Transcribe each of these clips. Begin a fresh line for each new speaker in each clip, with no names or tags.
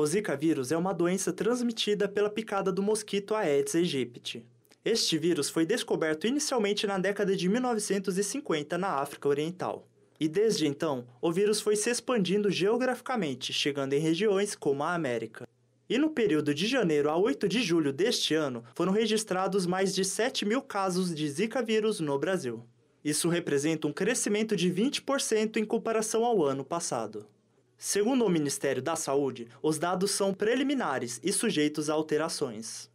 O Zika vírus é uma doença transmitida pela picada do mosquito Aedes aegypti. Este vírus foi descoberto inicialmente na década de 1950 na África Oriental. E desde então, o vírus foi se expandindo geograficamente, chegando em regiões como a América. E no período de janeiro a 8 de julho deste ano, foram registrados mais de 7 mil casos de Zika vírus no Brasil. Isso representa um crescimento de 20% em comparação ao ano passado. Segundo o Ministério da Saúde, os dados são preliminares e sujeitos a alterações.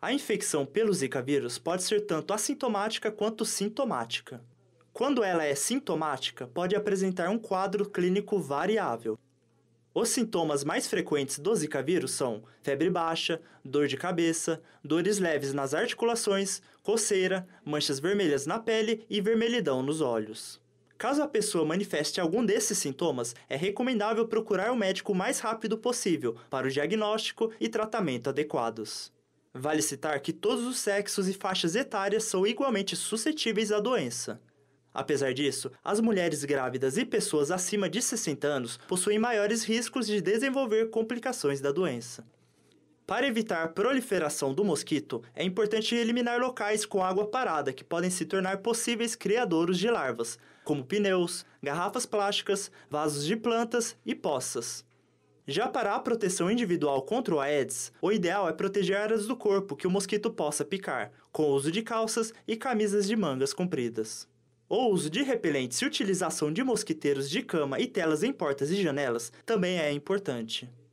A infecção pelo Zika vírus pode ser tanto assintomática quanto sintomática. Quando ela é sintomática, pode apresentar um quadro clínico variável. Os sintomas mais frequentes do Zika vírus são febre baixa, dor de cabeça, dores leves nas articulações, coceira, manchas vermelhas na pele e vermelhidão nos olhos. Caso a pessoa manifeste algum desses sintomas, é recomendável procurar o médico o mais rápido possível para o diagnóstico e tratamento adequados. Vale citar que todos os sexos e faixas etárias são igualmente suscetíveis à doença. Apesar disso, as mulheres grávidas e pessoas acima de 60 anos possuem maiores riscos de desenvolver complicações da doença. Para evitar a proliferação do mosquito, é importante eliminar locais com água parada que podem se tornar possíveis criadouros de larvas, como pneus, garrafas plásticas, vasos de plantas e poças. Já para a proteção individual contra o Aedes, o ideal é proteger áreas do corpo que o mosquito possa picar, com o uso de calças e camisas de mangas compridas. O uso de repelentes e utilização de mosquiteiros de cama e telas em portas e janelas também é importante.